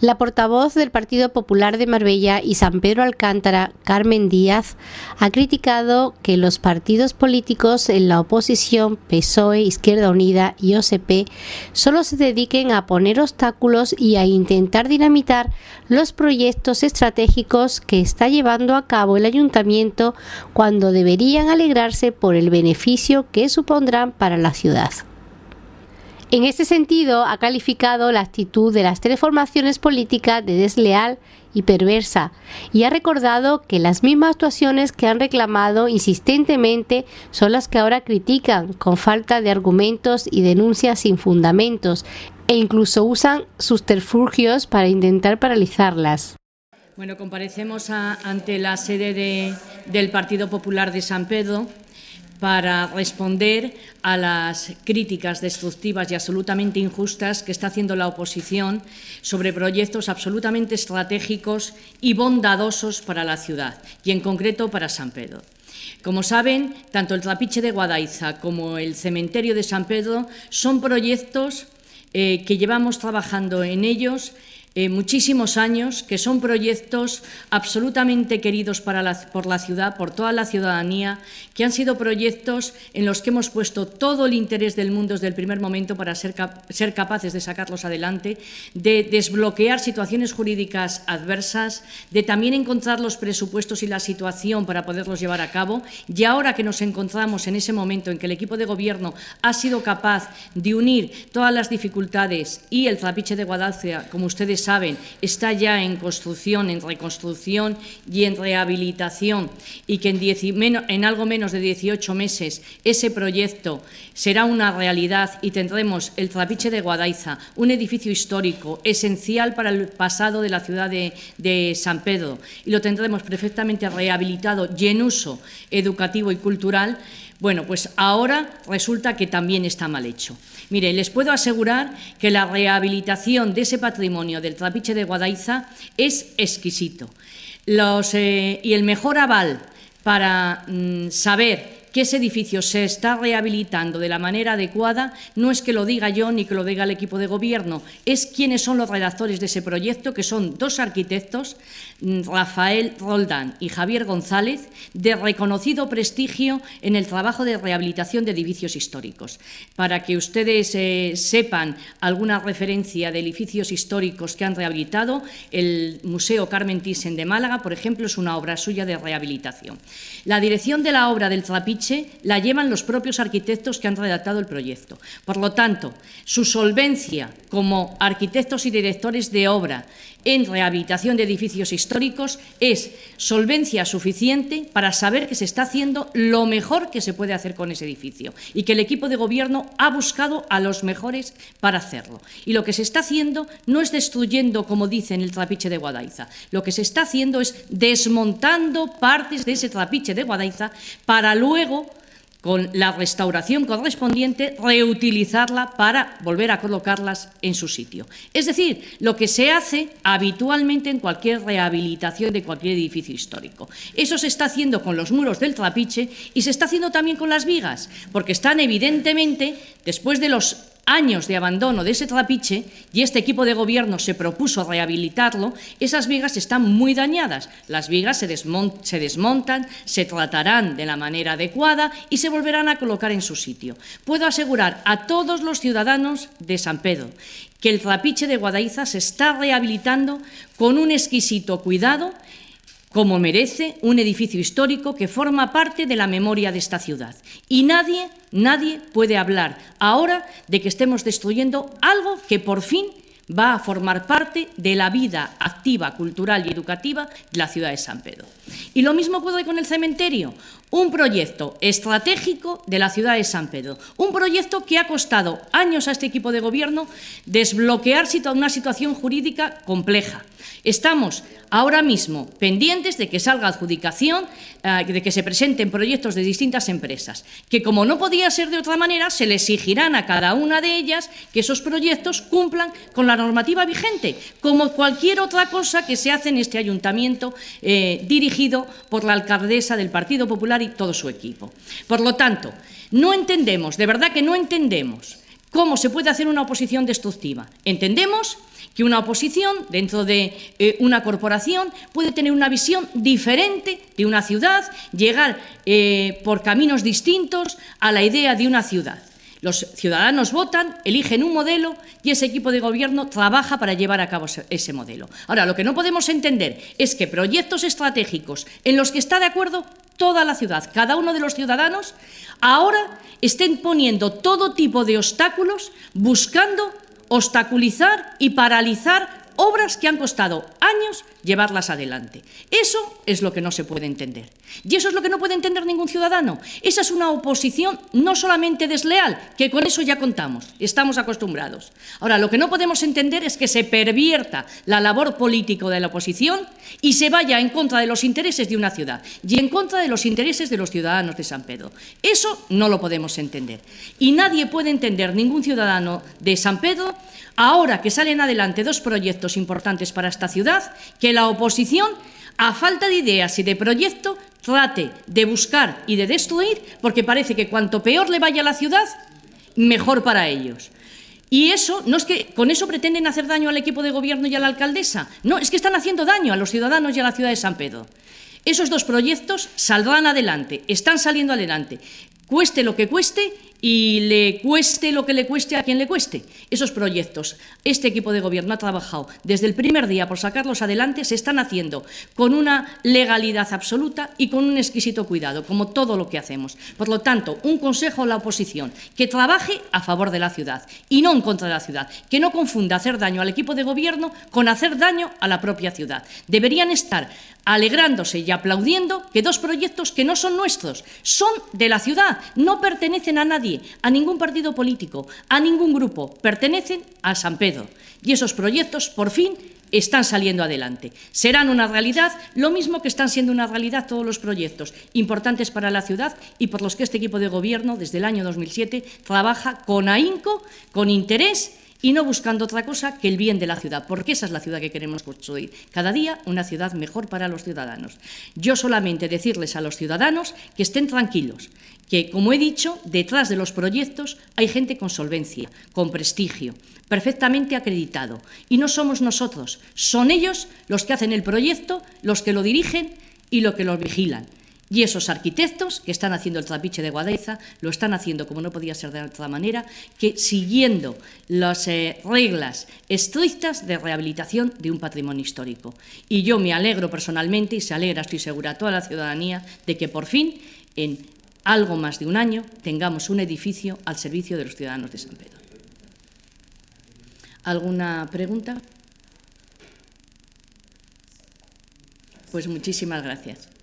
La portavoz del Partido Popular de Marbella y San Pedro Alcántara, Carmen Díaz, ha criticado que los partidos políticos en la oposición, PSOE, Izquierda Unida y OCP, solo se dediquen a poner obstáculos y a intentar dinamitar los proyectos estratégicos que está llevando a cabo el ayuntamiento cuando deberían alegrarse por el beneficio que supondrán para la ciudad. En este sentido, ha calificado la actitud de las tres formaciones políticas de desleal y perversa, y ha recordado que las mismas actuaciones que han reclamado insistentemente son las que ahora critican con falta de argumentos y denuncias sin fundamentos, e incluso usan subterfugios para intentar paralizarlas. Bueno, comparecemos ante la sede del Partido Popular de San Pedro para responder a las críticas destructivas y absolutamente injustas que está haciendo la oposición sobre proyectos absolutamente estratégicos y bondadosos para la ciudad, y en concreto para San Pedro. Como saben, tanto el trapiche de Guadaiza como el cementerio de San Pedro son proyectos eh, que llevamos trabajando en ellos eh, muchísimos años, que son proyectos absolutamente queridos para por la ciudad, por toda la ciudadanía, que han sido proyectos en los que hemos puesto todo el interés del mundo desde el primer momento para ser, ser capaces de sacarlos adelante, de desbloquear situaciones jurídicas adversas, de también encontrar los presupuestos y la situación para poderlos llevar a cabo. Y ahora que nos encontramos en ese momento en que el equipo de gobierno ha sido capaz de unir todas las dificultades y el trapiche de Guadalcía, como ustedes saben, está ya en construcción, en reconstrucción y en rehabilitación, y que en, algo menos de 18 meses ese proyecto será una realidad y tendremos el Trapiche de Guadaiza, un edificio histórico esencial para el pasado de la ciudad de, de San Pedro, y lo tendremos perfectamente rehabilitado y en uso educativo y cultural, bueno, pues ahora resulta que también está mal hecho. Mire, les puedo asegurar que la rehabilitación de ese patrimonio del trapiche de Guadaiza es exquisito. Eh, y el mejor aval para mm, saber que ese edificio se está rehabilitando de la manera adecuada no es que lo diga yo ni que lo diga el equipo de gobierno, es quienes son los redactores de ese proyecto, que son dos arquitectos, mm, Rafael Roldán y Javier González, de reconocido prestigio en el trabajo de rehabilitación de edificios históricos. Para que ustedes eh, sepan alguna referencia de edificios históricos que han rehabilitado, el Museo Carmen Thyssen de Málaga, por ejemplo, es una obra suya de rehabilitación. La dirección de la obra del Trapito la llevan los propios arquitectos que han redactado el proyecto. Por lo tanto, su solvencia como arquitectos y directores de obra en rehabilitación de edificios históricos es solvencia suficiente para saber que se está haciendo lo mejor que se puede hacer con ese edificio y que el equipo de gobierno ha buscado a los mejores para hacerlo. Y lo que se está haciendo no es destruyendo, como dicen, el trapiche de Guadaiza. Lo que se está haciendo es desmontando partes de ese trapiche de Guadaiza para luego con la restauración correspondiente, reutilizarla para volver a colocarlas en su sitio. Es decir, lo que se hace habitualmente en cualquier rehabilitación de cualquier edificio histórico. Eso se está haciendo con los muros del trapiche y se está haciendo también con las vigas, porque están evidentemente, después de los años de abandono de ese trapiche y este equipo de gobierno se propuso rehabilitarlo, esas vigas están muy dañadas. Las vigas se, desmontan, se tratarán de la manera adecuada y se volverán a colocar en su sitio. Puedo asegurar a todos los ciudadanos de San Pedro que el trapiche de Guadaiza se está rehabilitando con un exquisito cuidado como merece un edificio histórico que forma parte de la memoria de esta ciudad. Y nadie, nadie puede hablar ahora de que estemos destruyendo algo que por fin va a formar parte de la vida activa, cultural y educativa de la ciudad de San Pedro. Y lo mismo ocurre con el cementerio un proyecto estratégico de la ciudad de San Pedro, un proyecto que ha costado años a este equipo de gobierno desbloquear una situación jurídica compleja. Estamos ahora mismo pendientes de que salga adjudicación, eh, de que se presenten proyectos de distintas empresas, que como no podía ser de otra manera, se le exigirán a cada una de ellas que esos proyectos cumplan con la normativa vigente, como cualquier otra cosa que se hace en este ayuntamiento eh, dirigido por la alcaldesa del Partido Popular y todo su equipo. Por lo tanto, no entendemos, de verdad que no entendemos cómo se puede hacer una oposición destructiva. Entendemos que una oposición dentro de eh, una corporación puede tener una visión diferente de una ciudad, llegar eh, por caminos distintos a la idea de una ciudad. Los ciudadanos votan, eligen un modelo y ese equipo de gobierno trabaja para llevar a cabo ese modelo. Ahora, lo que no podemos entender es que proyectos estratégicos en los que está de acuerdo toda la ciudad, cada uno de los ciudadanos, ahora estén poniendo todo tipo de obstáculos buscando obstaculizar y paralizar obras que han costado años llevarlas adelante. Eso es lo que no se puede entender. Y eso es lo que no puede entender ningún ciudadano. Esa es una oposición no solamente desleal, que con eso ya contamos, estamos acostumbrados. Ahora, lo que no podemos entender es que se pervierta la labor política de la oposición y se vaya en contra de los intereses de una ciudad y en contra de los intereses de los ciudadanos de San Pedro. Eso no lo podemos entender. Y nadie puede entender, ningún ciudadano de San Pedro, ahora que salen adelante dos proyectos importantes para esta ciudad, que la oposición, a falta de ideas y de proyecto, trate de buscar y de destruir, porque parece que cuanto peor le vaya a la ciudad, mejor para ellos. Y eso no es que con eso pretenden hacer daño al equipo de gobierno y a la alcaldesa. No, es que están haciendo daño a los ciudadanos y a la ciudad de San Pedro. Esos dos proyectos saldrán adelante, están saliendo adelante. Cueste lo que cueste y le cueste lo que le cueste a quien le cueste. Esos proyectos, este equipo de gobierno ha trabajado desde el primer día por sacarlos adelante, se están haciendo con una legalidad absoluta y con un exquisito cuidado, como todo lo que hacemos. Por lo tanto, un consejo a la oposición que trabaje a favor de la ciudad y no en contra de la ciudad, que no confunda hacer daño al equipo de gobierno con hacer daño a la propia ciudad. Deberían estar alegrándose y aplaudiendo que dos proyectos que no son nuestros, son de la ciudad, no pertenecen a nadie a ningún partido político, a ningún grupo, pertenecen a San Pedro. Y esos proyectos, por fin, están saliendo adelante. Serán una realidad, lo mismo que están siendo una realidad todos los proyectos importantes para la ciudad y por los que este equipo de gobierno, desde el año 2007, trabaja con ahínco, con interés y no buscando otra cosa que el bien de la ciudad, porque esa es la ciudad que queremos construir. Cada día una ciudad mejor para los ciudadanos. Yo solamente decirles a los ciudadanos que estén tranquilos, que, como he dicho, detrás de los proyectos hay gente con solvencia, con prestigio, perfectamente acreditado. Y no somos nosotros, son ellos los que hacen el proyecto, los que lo dirigen y los que lo vigilan. Y esos arquitectos que están haciendo el trapiche de guadeza lo están haciendo, como no podía ser de otra manera, que siguiendo las eh, reglas estrictas de rehabilitación de un patrimonio histórico. Y yo me alegro personalmente y se alegra, estoy segura, toda la ciudadanía de que por fin, en algo más de un año, tengamos un edificio al servicio de los ciudadanos de San Pedro. ¿Alguna pregunta? Pues muchísimas gracias.